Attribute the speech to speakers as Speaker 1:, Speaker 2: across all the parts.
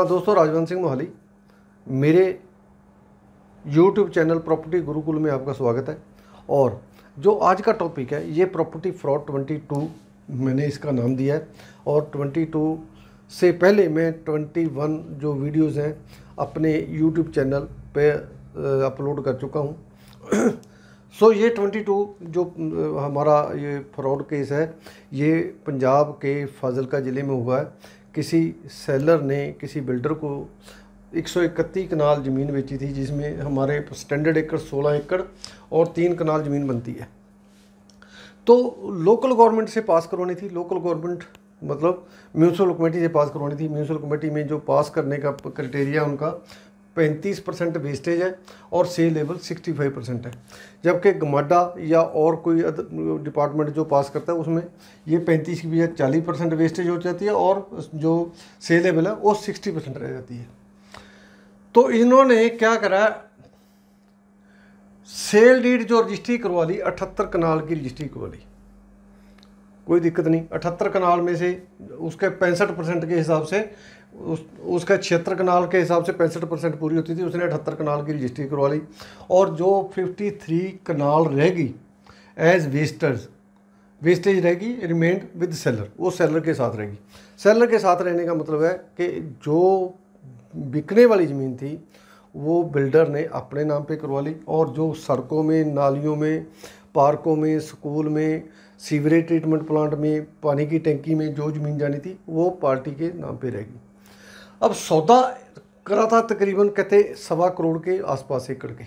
Speaker 1: हाँ दोस्तों राजवंत सिंह मोहाली मेरे यूट्यूब चैनल प्रॉपर्टी गुरुकुल में आपका स्वागत है और जो आज का टॉपिक है ये प्रॉपर्टी फ्रॉड 22 मैंने इसका नाम दिया है और 22 से पहले मैं 21 जो वीडियोस हैं अपने यूट्यूब चैनल पे अपलोड कर चुका हूँ सो so, ये 22 जो हमारा ये फ्रॉड केस है ये पंजाब के फाजिलका ज़िले में हुआ है किसी सेलर ने किसी बिल्डर को एक सौ इकतीस कनाल ज़मीन बेची थी जिसमें हमारे स्टैंडर्ड एकड़ सोलह एकड़ और तीन कनाल ज़मीन बनती है तो लोकल गवर्नमेंट से पास करवानी थी लोकल गवर्नमेंट मतलब म्यूनसिपल कमेटी से पास करवानी थी म्यूनसिपल कमेटी में जो पास करने का क्राइटेरिया उनका पैंतीस परसेंट वेस्टेज है और से लेवल सिक्सटी फाइव परसेंट है जबकि गमाडा या और कोई डिपार्टमेंट जो पास करता है उसमें ये पैंतीस की बजाय चालीस परसेंट वेस्टेज हो जाती है और जो से लेवल है वो सिक्सटी परसेंट रह जाती है तो इन्होंने क्या करा सेल डीड जो रजिस्ट्री करवा ली अठहत्तर कनाल की रजिस्ट्री करवा ली कोई दिक्कत नहीं अठहत्तर कनाल में से उसके पैंसठ परसेंट के हिसाब से उस उसका छिहत्तर कनाल के हिसाब से पैंसठ परसेंट पूरी होती थी उसने अठहत्तर कनाल की रजिस्ट्री करवा ली और जो फिफ्टी थ्री कनाल रहेगी एज वेस्टर्स वेस्टेज रहेगी रिमेंड विद सेलर वो सेलर के साथ रहेगी सेलर के साथ रहने का मतलब है कि जो बिकने वाली ज़मीन थी वो बिल्डर ने अपने नाम पे करवा ली और जो सड़कों में नालियों में पार्कों में स्कूल में सीवरेज ट्रीटमेंट प्लांट में पानी की टैंकी में जो ज़मीन जानी थी वो पार्टी के नाम पे रहेगी अब सौदा करा था तकरीबन कहते सवा करोड़ के आसपास एकड़ के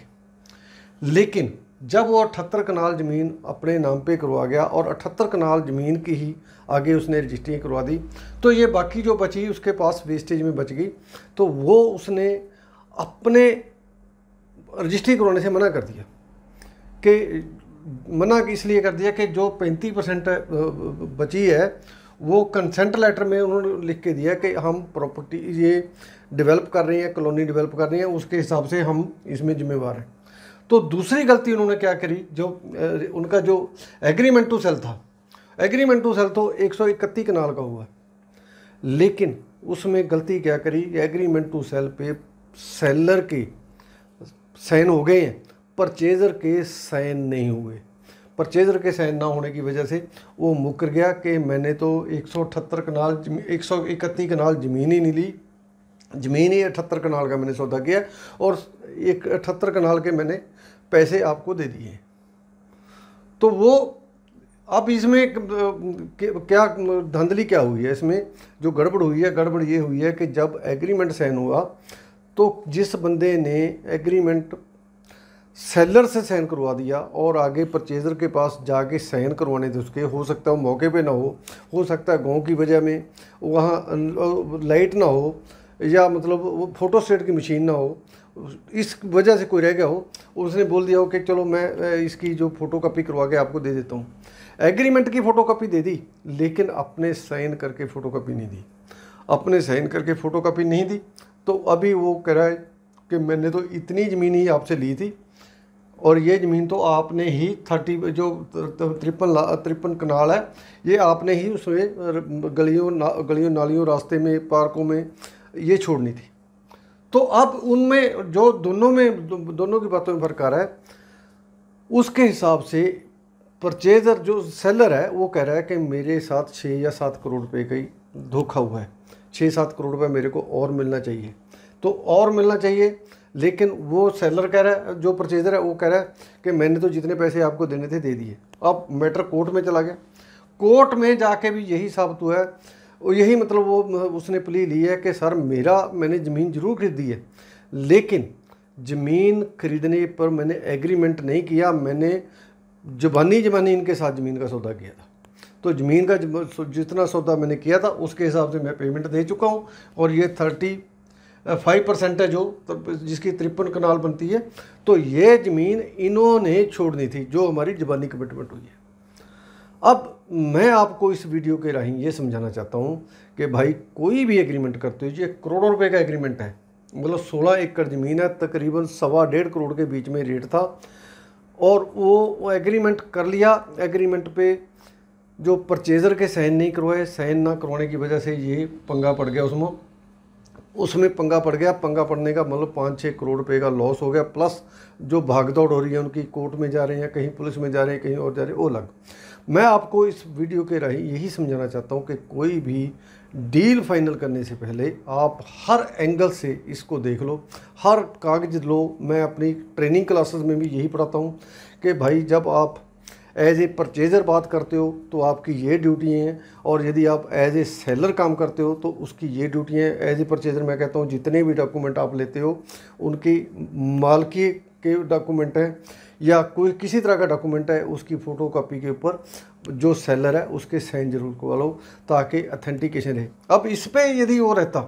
Speaker 1: लेकिन जब वो अठहत्तर कनाल ज़मीन अपने नाम पे करवा गया और अठहत्तर कनाल ज़मीन की ही आगे उसने रजिस्ट्री करवा दी तो ये बाकी जो बची उसके पास वेस्टेज में बच गई तो वो उसने अपने रजिस्ट्री करवाने से मना कर दिया कि मना इसलिए कर दिया कि जो पैंतीस परसेंट बची है वो कंसेंट लेटर में उन्होंने लिख के दिया कि हम प्रॉपर्टी ये डेवलप कर रहे हैं कॉलोनी डेवलप कर रहे हैं उसके हिसाब से हम इसमें ज़िम्मेवार हैं तो दूसरी गलती उन्होंने क्या करी जो उनका जो एग्रीमेंट टू सेल था एग्रीमेंट टू सेल तो एक सौ इकतीस कनाल का हुआ लेकिन उसमें गलती क्या करी एग्रीमेंट टू सेल पे सेलर के साइन हो गए हैं परचेजर के साइन नहीं हुए परचेजर के साइन ना होने की वजह से वो मुकर गया कि मैंने तो एक सौ अठहत्तर कनाल एक सौ इकतीस कनाल ज़मीन ही नहीं ली ज़मीन ही अठहत्तर कनाल का मैंने सौदा किया और एक अठहत्तर कनाल के मैंने पैसे आपको दे दिए तो वो अब इसमें क्या धांधली क्या हुई है इसमें जो गड़बड़ हुई है गड़बड़ ये हुई है कि जब एग्रीमेंट साइन हुआ तो जिस बंदे ने एग्रीमेंट सेलर से साइन करवा दिया और आगे परचेज़र के पास जाके साइन करवाने थे उसके हो सकता है मौके पे ना हो हो सकता है गांव की वजह में वहाँ लाइट ना हो या मतलब वो फोटो सेट की मशीन ना हो इस वजह से कोई रह गया हो उसने बोल दिया हो कि चलो मैं इसकी जो फ़ोटो कापी करवा के आपको दे देता हूँ एग्रीमेंट की फ़ोटो कापी दे दी लेकिन अपने साइन करके फ़ोटो कापी नहीं दी अपने साइन करके फ़ोटो कापी नहीं दी तो अभी वो कह रहा है कि मैंने तो इतनी ज़मीन ही आपसे ली थी और ये ज़मीन तो आपने ही थर्टी जो तिरपन तिरपन कनाल है ये आपने ही उसमें गलियों ना, गलियों नालियों रास्ते में पार्कों में ये छोड़नी थी तो अब उनमें जो दोनों में दो, दोनों की बातों में फर्क आ रहा है उसके हिसाब से परचेजर जो सेलर है वो कह रहा है कि मेरे साथ छः या सात करोड़ रुपये का ही धोखा हुआ है छः सात करोड़ रुपये मेरे को और मिलना चाहिए तो और मिलना चाहिए लेकिन वो सेलर कह रहा है जो परचेजर है वो कह रहा है कि मैंने तो जितने पैसे आपको देने थे दे दिए अब मैटर कोर्ट में चला गया कोर्ट में जाके भी यही साबित तो हुआ है यही मतलब वो उसने प्ली ली है कि सर मेरा मैंने ज़मीन जरूर खरीदी है लेकिन ज़मीन खरीदने पर मैंने एग्रीमेंट नहीं किया मैंने जबानी जबानी इनके साथ ज़मीन का सौदा किया था तो ज़मीन का जितना सौदा मैंने किया था उसके हिसाब से मैं पेमेंट दे चुका हूँ और ये थर्टी फाइव है जो तो जिसकी तिरपन कनाल बनती है तो ये ज़मीन इन्होंने छोड़नी थी जो हमारी जबानी कमिटमेंट हुई है अब मैं आपको इस वीडियो के राही ये समझाना चाहता हूँ कि भाई कोई भी एग्रीमेंट करते हो ये करोड़ों रुपए का एग्रीमेंट है मतलब सोलह एकड़ ज़मीन है तकरीबन सवा डेढ़ करोड़ के बीच में रेट था और वो, वो एग्रीमेंट कर लिया एग्रीमेंट पे जो परचेज़र के साइन नहीं करवाए साइन ना करवाने की वजह से ये पंगा पड़ गया उसमें उसमें पंगा पड़ गया पंगा पड़ने का मतलब पाँच छः करोड़ रुपए का लॉस हो गया प्लस जो भागदौड़ हो रही है उनकी कोर्ट में जा रहे हैं कहीं पुलिस में जा रहे हैं कहीं और जा रहे हैं वो अलग मैं आपको इस वीडियो के राही यही समझाना चाहता हूँ कि कोई भी डील फाइनल करने से पहले आप हर एंगल से इसको देख लो हर कागज़ लो मैं अपनी ट्रेनिंग क्लासेस में भी यही पढ़ाता हूँ कि भाई जब आप एज ए परचेज़र बात करते हो तो आपकी ये ड्यूटी हैं और यदि आप एज ए सेलर काम करते हो तो उसकी ये ड्यूटी हैं एज ए परचेज़र मैं कहता हूँ जितने भी डॉक्यूमेंट आप लेते हो उनकी मालकी के डॉक्यूमेंट हैं या कोई किसी तरह का डॉक्यूमेंट है उसकी फ़ोटो कापी के ऊपर जो सेलर है उसके साइन जरूर करवा लो ताकि अथेंटिकेशन रहे अब इस पर यदि वो रहता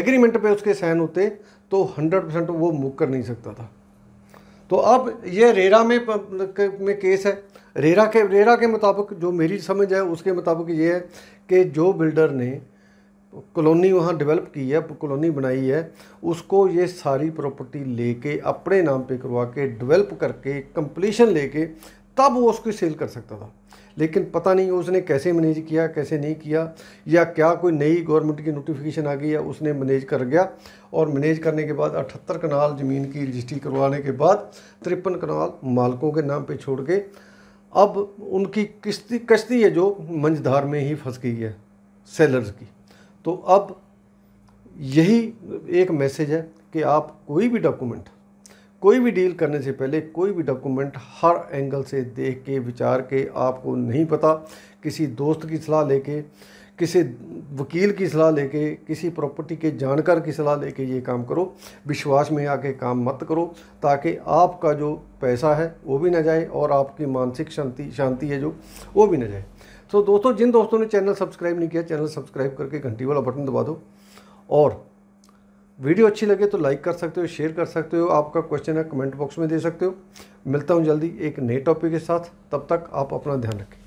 Speaker 1: एग्रीमेंट पे उसके साइन होते तो 100 परसेंट वो कर नहीं सकता था तो अब ये रेरा में में केस है रेरा के रेरा के मुताबिक जो मेरी समझ है उसके मुताबिक ये है कि जो बिल्डर ने कॉलोनी वहाँ डेवलप की है कॉलोनी बनाई है उसको ये सारी प्रॉपर्टी लेके अपने नाम पे करवा के डेवलप करके कंप्लीशन लेके तब वो उसको सेल कर सकता था लेकिन पता नहीं उसने कैसे मैनेज किया कैसे नहीं किया या क्या कोई नई गवर्नमेंट की नोटिफिकेशन आ गई या उसने मैनेज कर गया और मैनेज करने के बाद अठहत्तर कनाल ज़मीन की रजिस्ट्री करवाने के बाद तिरपन कनाल मालकों के नाम पे छोड़ के अब उनकी किश्ती कश्ती है जो मंझधार में ही फंस गई है सेलर्स की तो अब यही एक मैसेज है कि आप कोई भी डॉक्यूमेंट कोई भी डील करने से पहले कोई भी डॉक्यूमेंट हर एंगल से देख के विचार के आपको नहीं पता किसी दोस्त की सलाह लेके किसी वकील की सलाह लेके किसी प्रॉपर्टी के जानकार की सलाह लेके ये काम करो विश्वास में आके काम मत करो ताकि आपका जो पैसा है वो भी ना जाए और आपकी मानसिक शांति शांति है जो वो भी ना जाए तो दोस्तों जिन दोस्तों ने चैनल सब्सक्राइब नहीं किया चैनल सब्सक्राइब करके घंटी वाला बटन दबा दो और वीडियो अच्छी लगे तो लाइक कर सकते हो शेयर कर सकते हो आपका क्वेश्चन है कमेंट बॉक्स में दे सकते हो मिलता हूँ जल्दी एक नए टॉपिक के साथ तब तक आप अपना ध्यान रखें